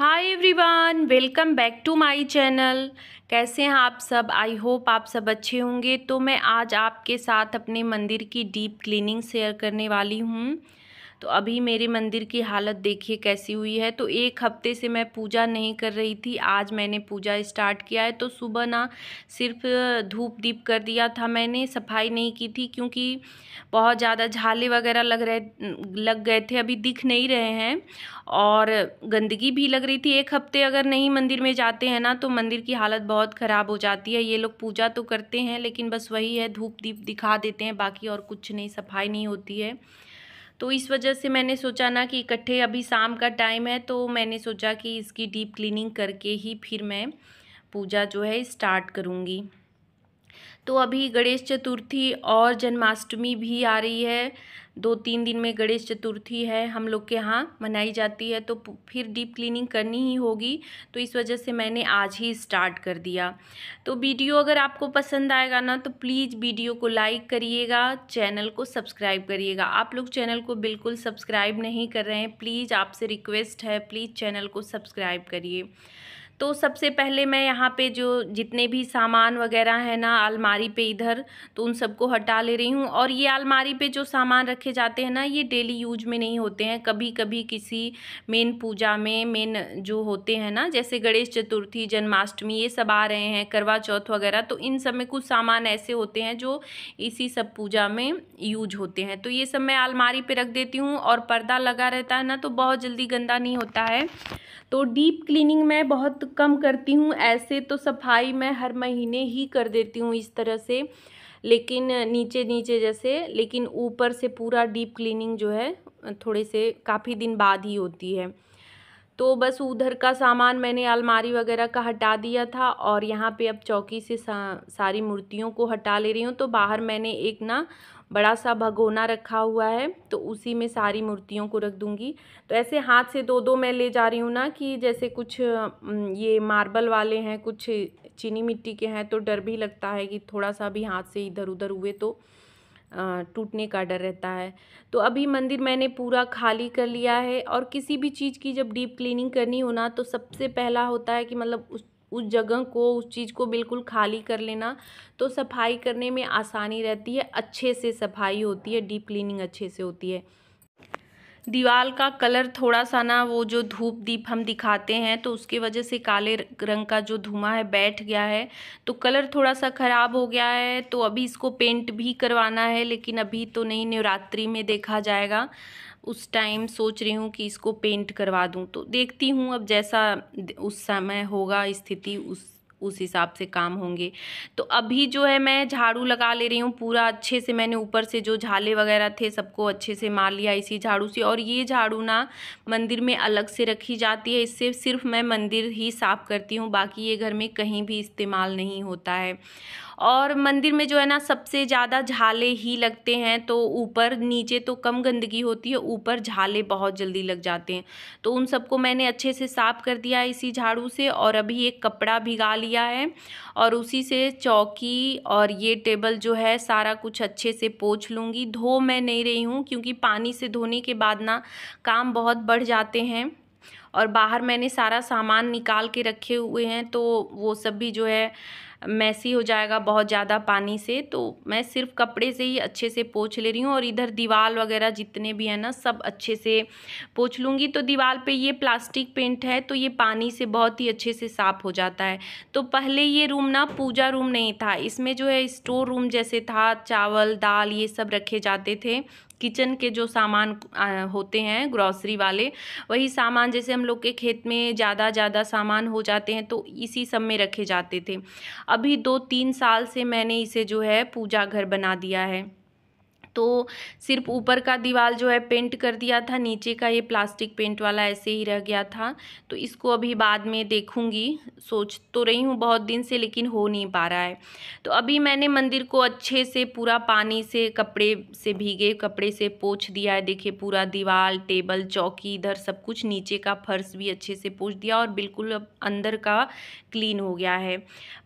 hi everyone welcome back to my channel कैसे हैं आप सब आई होप आप सब अच्छे होंगे तो मैं आज आपके साथ अपने मंदिर की डीप क्लीनिंग शेयर करने वाली हूँ तो अभी मेरे मंदिर की हालत देखिए कैसी हुई है तो एक हफ्ते से मैं पूजा नहीं कर रही थी आज मैंने पूजा स्टार्ट किया है तो सुबह ना सिर्फ धूप दीप कर दिया था मैंने सफाई नहीं की थी क्योंकि बहुत ज़्यादा झाले वगैरह लग रहे लग गए थे अभी दिख नहीं रहे हैं और गंदगी भी लग रही थी एक हफ्ते अगर नहीं मंदिर में जाते हैं ना तो मंदिर की हालत बहुत ख़राब हो जाती है ये लोग पूजा तो करते हैं लेकिन बस वही है धूप दीप दिखा देते हैं बाकी और कुछ नहीं सफाई नहीं होती है तो इस वजह से मैंने सोचा ना कि इकट्ठे अभी शाम का टाइम है तो मैंने सोचा कि इसकी डीप क्लीनिंग करके ही फिर मैं पूजा जो है स्टार्ट करूँगी तो अभी गणेश चतुर्थी और जन्माष्टमी भी आ रही है दो तीन दिन में गणेश चतुर्थी है हम लोग के यहाँ मनाई जाती है तो फिर डीप क्लीनिंग करनी ही होगी तो इस वजह से मैंने आज ही स्टार्ट कर दिया तो वीडियो अगर आपको पसंद आएगा ना तो प्लीज़ वीडियो को लाइक करिएगा चैनल को सब्सक्राइब करिएगा आप लोग चैनल को बिल्कुल सब्सक्राइब नहीं कर रहे हैं प्लीज़ आपसे रिक्वेस्ट है प्लीज़ चैनल को सब्सक्राइब करिए तो सबसे पहले मैं यहाँ पे जो जितने भी सामान वगैरह है ना अलमारी पे इधर तो उन सबको हटा ले रही हूँ और ये अलमारी पे जो सामान रखे जाते हैं ना ये डेली यूज में नहीं होते हैं कभी कभी किसी मेन पूजा में मेन जो होते हैं ना जैसे गणेश चतुर्थी जन्माष्टमी ये सब आ रहे हैं करवा चौथ वगैरह तो इन सब में कुछ सामान ऐसे होते हैं जो इसी सब पूजा में यूज होते हैं तो ये सब मैं अलमारी पर रख देती हूँ और पर्दा लगा रहता है ना तो बहुत जल्दी गंदा नहीं होता है तो डीप क्लीनिंग मैं बहुत कम करती हूँ ऐसे तो सफाई मैं हर महीने ही कर देती हूँ इस तरह से लेकिन नीचे नीचे जैसे लेकिन ऊपर से पूरा डीप क्लीनिंग जो है थोड़े से काफ़ी दिन बाद ही होती है तो बस उधर का सामान मैंने अलमारी वगैरह का हटा दिया था और यहाँ पे अब चौकी से सा, सारी मूर्तियों को हटा ले रही हूँ तो बाहर मैंने एक ना बड़ा सा भगोना रखा हुआ है तो उसी में सारी मूर्तियों को रख दूंगी तो ऐसे हाथ से दो दो मैं ले जा रही हूँ ना कि जैसे कुछ ये मार्बल वाले हैं कुछ चीनी मिट्टी के हैं तो डर भी लगता है कि थोड़ा सा भी हाथ से इधर उधर हुए तो टूटने का डर रहता है तो अभी मंदिर मैंने पूरा खाली कर लिया है और किसी भी चीज़ की जब डीप क्लीनिंग करनी हो ना तो सबसे पहला होता है कि मतलब उस उस जगह को उस चीज़ को बिल्कुल खाली कर लेना तो सफाई करने में आसानी रहती है अच्छे से सफाई होती है डीप क्लीनिंग अच्छे से होती है दीवार का कलर थोड़ा सा ना वो जो धूप दीप हम दिखाते हैं तो उसके वजह से काले रंग का जो धुआं है बैठ गया है तो कलर थोड़ा सा ख़राब हो गया है तो अभी इसको पेंट भी करवाना है लेकिन अभी तो नहीं नवरात्रि में देखा जाएगा उस टाइम सोच रही हूँ कि इसको पेंट करवा दूँ तो देखती हूँ अब जैसा उस समय होगा स्थिति उस उस हिसाब से काम होंगे तो अभी जो है मैं झाड़ू लगा ले रही हूँ पूरा अच्छे से मैंने ऊपर से जो झाले वगैरह थे सबको अच्छे से मार लिया इसी झाड़ू से और ये झाड़ू ना मंदिर में अलग से रखी जाती है इससे सिर्फ मैं मंदिर ही साफ़ करती हूँ बाकी ये घर में कहीं भी इस्तेमाल नहीं होता है और मंदिर में जो है ना सबसे ज़्यादा झाले ही लगते हैं तो ऊपर नीचे तो कम गंदगी होती है ऊपर झाले बहुत जल्दी लग जाते हैं तो उन सबको मैंने अच्छे से साफ़ कर दिया इसी झाड़ू से और अभी एक कपड़ा भिगा लिया है और उसी से चौकी और ये टेबल जो है सारा कुछ अच्छे से पोछ लूँगी धो मैं नहीं रही हूँ क्योंकि पानी से धोने के बाद ना काम बहुत बढ़ जाते हैं और बाहर मैंने सारा सामान निकाल के रखे हुए हैं तो वो सब भी जो है मैसी हो जाएगा बहुत ज़्यादा पानी से तो मैं सिर्फ कपड़े से ही अच्छे से पोछ ले रही हूँ और इधर दीवार वगैरह जितने भी हैं ना सब अच्छे से पोछ लूँगी तो दीवार पे ये प्लास्टिक पेंट है तो ये पानी से बहुत ही अच्छे से साफ़ हो जाता है तो पहले ये रूम ना पूजा रूम नहीं था इसमें जो है स्टोर रूम जैसे था चावल दाल ये सब रखे जाते थे किचन के जो सामान होते हैं ग्रॉसरी वाले वही सामान जैसे हम लोग के खेत में ज़्यादा ज़्यादा सामान हो जाते हैं तो इसी सब में रखे जाते थे अभी दो तीन साल से मैंने इसे जो है पूजा घर बना दिया है तो सिर्फ ऊपर का दीवार जो है पेंट कर दिया था नीचे का ये प्लास्टिक पेंट वाला ऐसे ही रह गया था तो इसको अभी बाद में देखूँगी सोच तो रही हूँ बहुत दिन से लेकिन हो नहीं पा रहा है तो अभी मैंने मंदिर को अच्छे से पूरा पानी से कपड़े से भीगे कपड़े से पोछ दिया है देखिए पूरा दीवार टेबल चौकी इधर सब कुछ नीचे का फर्श भी अच्छे से पोछ दिया और बिल्कुल अब अंदर का क्लीन हो गया है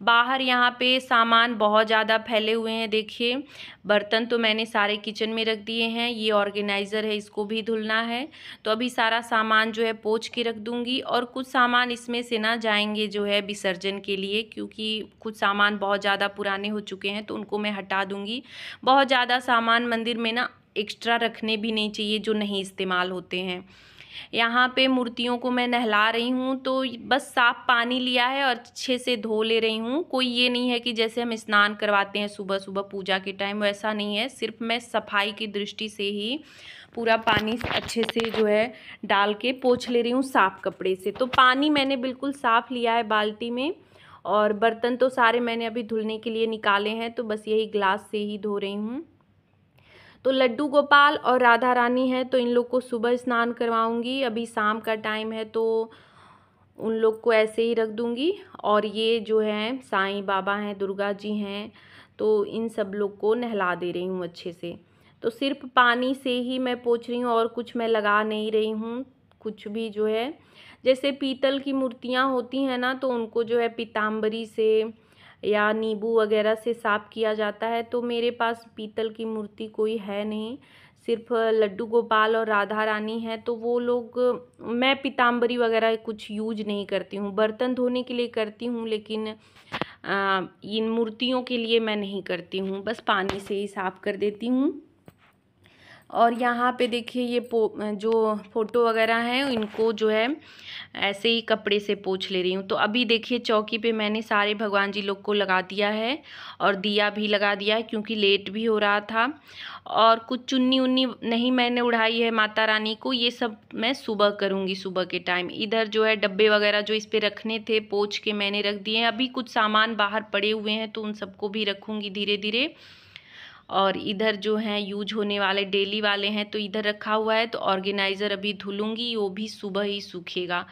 बाहर यहाँ पर सामान बहुत ज़्यादा फैले हुए हैं देखिए बर्तन तो मैंने सारे सारे किचन में रख दिए हैं ये ऑर्गेनाइज़र है इसको भी धुलना है तो अभी सारा सामान जो है पोछ के रख दूँगी और कुछ सामान इसमें से ना जाएंगे जो है विसर्जन के लिए क्योंकि कुछ सामान बहुत ज़्यादा पुराने हो चुके हैं तो उनको मैं हटा दूँगी बहुत ज़्यादा सामान मंदिर में ना एक्स्ट्रा रखने भी नहीं चाहिए जो नहीं इस्तेमाल होते हैं यहाँ पे मूर्तियों को मैं नहला रही हूँ तो बस साफ पानी लिया है और अच्छे से धो ले रही हूँ कोई ये नहीं है कि जैसे हम स्नान करवाते हैं सुबह सुबह पूजा के टाइम वैसा नहीं है सिर्फ मैं सफाई की दृष्टि से ही पूरा पानी अच्छे से जो है डाल के पोछ ले रही हूँ साफ़ कपड़े से तो पानी मैंने बिल्कुल साफ़ लिया है बाल्टी में और बर्तन तो सारे मैंने अभी धुलने के लिए निकाले हैं तो बस यही ग्लास से ही धो रही हूँ तो लड्डू गोपाल और राधा रानी है तो इन लोग को सुबह स्नान करवाऊंगी अभी शाम का टाइम है तो उन लोग को ऐसे ही रख दूंगी और ये जो है साई बाबा हैं दुर्गा जी हैं तो इन सब लोग को नहला दे रही हूँ अच्छे से तो सिर्फ पानी से ही मैं पोछ रही हूँ और कुछ मैं लगा नहीं रही हूँ कुछ भी जो है जैसे पीतल की मूर्तियाँ होती हैं ना तो उनको जो है पीताम्बरी से या नींबू वगैरह से साफ़ किया जाता है तो मेरे पास पीतल की मूर्ति कोई है नहीं सिर्फ लड्डू गोपाल और राधा रानी है तो वो लोग मैं पीताम्बरी वगैरह कुछ यूज नहीं करती हूँ बर्तन धोने के लिए करती हूँ लेकिन आ, इन मूर्तियों के लिए मैं नहीं करती हूँ बस पानी से ही साफ़ कर देती हूँ और यहाँ पे देखिए ये पो जो फ़ोटो वगैरह हैं इनको जो है ऐसे ही कपड़े से पोछ ले रही हूँ तो अभी देखिए चौकी पे मैंने सारे भगवान जी लोग को लगा दिया है और दिया भी लगा दिया है क्योंकि लेट भी हो रहा था और कुछ चुन्नी उन्नी नहीं मैंने उड़ाई है माता रानी को ये सब मैं सुबह करूँगी सुबह के टाइम इधर जो है डब्बे वगैरह जो इस पर रखने थे पोछ के मैंने रख दिए हैं अभी कुछ सामान बाहर पड़े हुए हैं तो उन सबको भी रखूँगी धीरे धीरे और इधर जो हैं यूज होने वाले डेली वाले हैं तो इधर रखा हुआ है तो ऑर्गेनाइज़र अभी धुलूँगी वो भी सुबह ही सूखेगा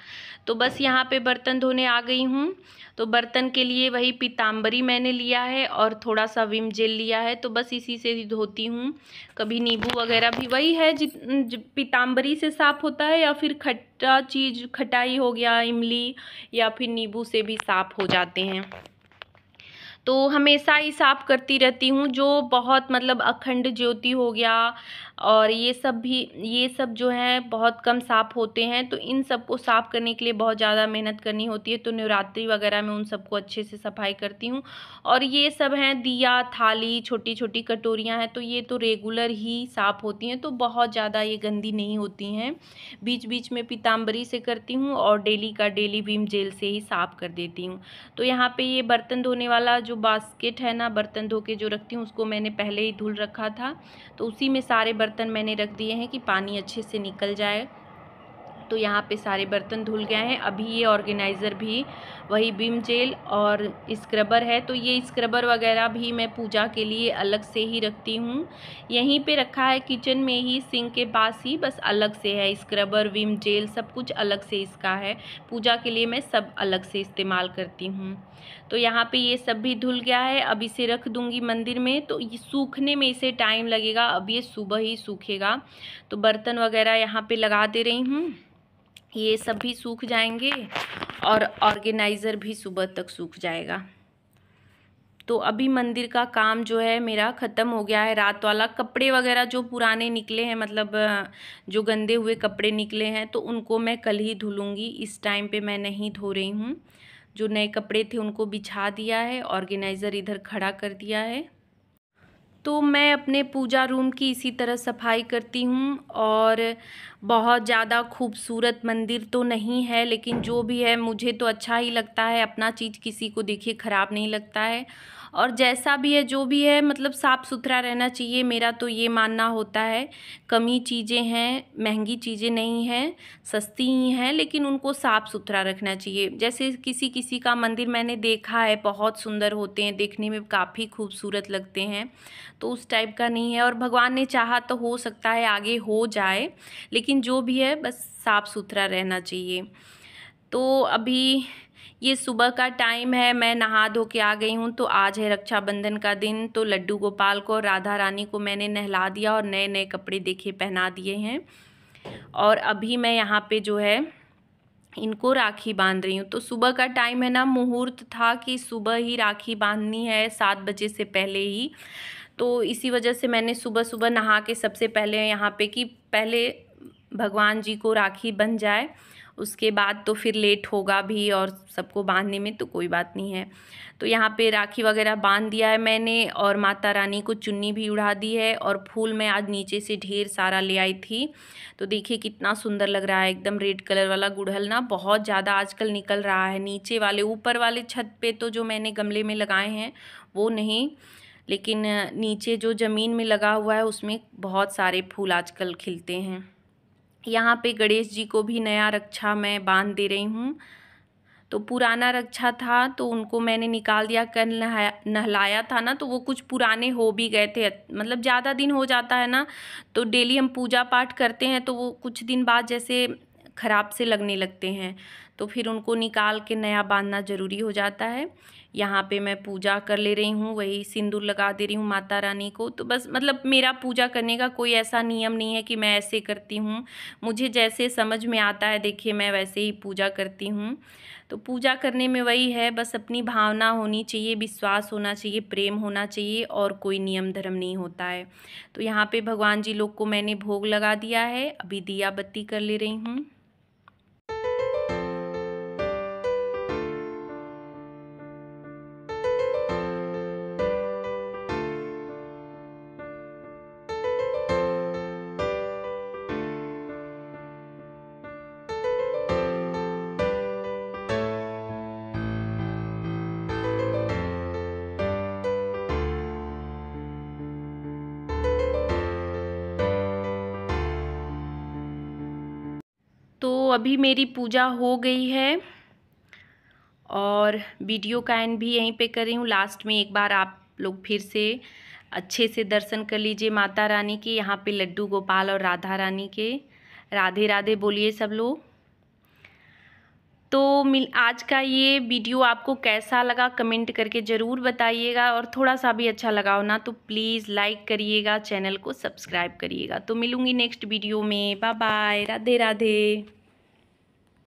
तो बस यहाँ पे बर्तन धोने आ गई हूँ तो बर्तन के लिए वही पीताम्बरी मैंने लिया है और थोड़ा सा विम जेल लिया है तो बस इसी से ही धोती हूँ कभी नींबू वगैरह भी वही है जित पीताम्बरी से साफ़ होता है या फिर खट्टा चीज़ खटाई हो गया इमली या फिर नींबू से भी साफ़ हो जाते हैं तो हमेशा ही साफ़ करती रहती हूँ जो बहुत मतलब अखंड ज्योति हो गया और ये सब भी ये सब जो है बहुत कम साफ़ होते हैं तो इन सबको साफ़ करने के लिए बहुत ज़्यादा मेहनत करनी होती है तो नवरात्रि वगैरह में उन सबको अच्छे से सफाई करती हूँ और ये सब हैं दिया थाली छोटी छोटी कटोरियाँ हैं तो ये तो रेगुलर ही साफ़ होती हैं तो बहुत ज़्यादा ये गंदी नहीं होती हैं बीच बीच में पीताम्बरी से करती हूँ और डेली का डेली भीम जेल से ही साफ़ कर देती हूँ तो यहाँ पर ये बर्तन धोने वाला जो बास्केट है ना बर्तन धो के जो रखती हूँ उसको मैंने पहले ही धुल रखा था तो उसी में सारे बर्तन बर्तन मैंने रख दिए हैं कि पानी अच्छे से निकल जाए तो यहाँ पे सारे बर्तन धुल गए हैं अभी ये ऑर्गेनाइज़र भी वही बिम जेल और स्क्रबर है तो ये स्क्रबर वगैरह भी मैं पूजा के लिए अलग से ही रखती हूँ यहीं पे रखा है किचन में ही सिंक के पास ही बस अलग से है स्क्रबर विम जेल सब कुछ अलग से इसका है पूजा के लिए मैं सब अलग से इस्तेमाल करती हूँ तो यहाँ पे ये सब भी धुल गया है अब इसे रख दूँगी मंदिर में तो सूखने में इसे टाइम लगेगा अब ये सुबह ही सूखेगा तो बर्तन वगैरह यहाँ पर लगा दे रही हूँ ये सब भी सूख जाएंगे और ऑर्गेनाइज़र भी सुबह तक सूख जाएगा तो अभी मंदिर का काम जो है मेरा ख़त्म हो गया है रात वाला कपड़े वगैरह जो पुराने निकले हैं मतलब जो गंदे हुए कपड़े निकले हैं तो उनको मैं कल ही धुलूँगी इस टाइम पे मैं नहीं धो रही हूँ जो नए कपड़े थे उनको बिछा दिया है ऑर्गेनाइज़र इधर खड़ा कर दिया है तो मैं अपने पूजा रूम की इसी तरह सफाई करती हूँ और बहुत ज़्यादा खूबसूरत मंदिर तो नहीं है लेकिन जो भी है मुझे तो अच्छा ही लगता है अपना चीज़ किसी को देखिए ख़राब नहीं लगता है और जैसा भी है जो भी है मतलब साफ़ सुथरा रहना चाहिए मेरा तो ये मानना होता है कमी चीज़ें हैं महंगी चीज़ें नहीं हैं सस्ती ही हैं लेकिन उनको साफ़ सुथरा रखना चाहिए जैसे किसी किसी का मंदिर मैंने देखा है बहुत सुंदर होते हैं देखने में काफ़ी खूबसूरत लगते हैं तो उस टाइप का नहीं है और भगवान ने चाह तो हो सकता है आगे हो जाए लेकिन जो भी है बस साफ़ सुथरा रहना चाहिए तो अभी ये सुबह का टाइम है मैं नहा धो के आ गई हूँ तो आज है रक्षाबंधन का दिन तो लड्डू गोपाल को राधा रानी को मैंने नहला दिया और नए नए कपड़े देखे पहना दिए हैं और अभी मैं यहाँ पे जो है इनको राखी बांध रही हूँ तो सुबह का टाइम है ना मुहूर्त था कि सुबह ही राखी बांधनी है सात बजे से पहले ही तो इसी वजह से मैंने सुबह सुबह नहा के सबसे पहले यहाँ पे कि पहले भगवान जी को राखी बन जाए उसके बाद तो फिर लेट होगा भी और सबको बांधने में तो कोई बात नहीं है तो यहाँ पे राखी वगैरह बांध दिया है मैंने और माता रानी को चुन्नी भी उड़ा दी है और फूल मैं आज नीचे से ढेर सारा ले आई थी तो देखिए कितना सुंदर लग रहा है एकदम रेड कलर वाला गुड़हल ना बहुत ज़्यादा आजकल निकल रहा है नीचे वाले ऊपर वाले छत पर तो जो मैंने गमले में लगाए हैं वो नहीं लेकिन नीचे जो ज़मीन में लगा हुआ है उसमें बहुत सारे फूल आजकल खिलते हैं यहाँ पे गणेश जी को भी नया रक्षा मैं बांध दे रही हूँ तो पुराना रक्षा था तो उनको मैंने निकाल दिया कर नहाया नहलाया था ना तो वो कुछ पुराने हो भी गए थे मतलब ज़्यादा दिन हो जाता है ना तो डेली हम पूजा पाठ करते हैं तो वो कुछ दिन बाद जैसे ख़राब से लगने लगते हैं तो फिर उनको निकाल के नया बांधना ज़रूरी हो जाता है यहाँ पे मैं पूजा कर ले रही हूँ वही सिंदूर लगा दे रही हूँ माता रानी को तो बस मतलब मेरा पूजा करने का कोई ऐसा नियम नहीं है कि मैं ऐसे करती हूँ मुझे जैसे समझ में आता है देखिए मैं वैसे ही पूजा करती हूँ तो पूजा करने में वही है बस अपनी भावना होनी चाहिए विश्वास होना चाहिए प्रेम होना चाहिए और कोई नियम धर्म नहीं होता है तो यहाँ पर भगवान जी लोग को मैंने भोग लगा दिया है अभी दिया बत्ती कर ले रही हूँ अभी मेरी पूजा हो गई है और वीडियो का एंड भी यहीं पे कर रही हूँ लास्ट में एक बार आप लोग फिर से अच्छे से दर्शन कर लीजिए माता रानी के यहाँ पे लड्डू गोपाल और राधा रानी के राधे राधे बोलिए सब लोग तो मिल आज का ये वीडियो आपको कैसा लगा कमेंट करके ज़रूर बताइएगा और थोड़ा सा भी अच्छा लगा हो ना तो प्लीज़ लाइक करिएगा चैनल को सब्सक्राइब करिएगा तो मिलूँगी नेक्स्ट वीडियो में बाय बाय राधे राधे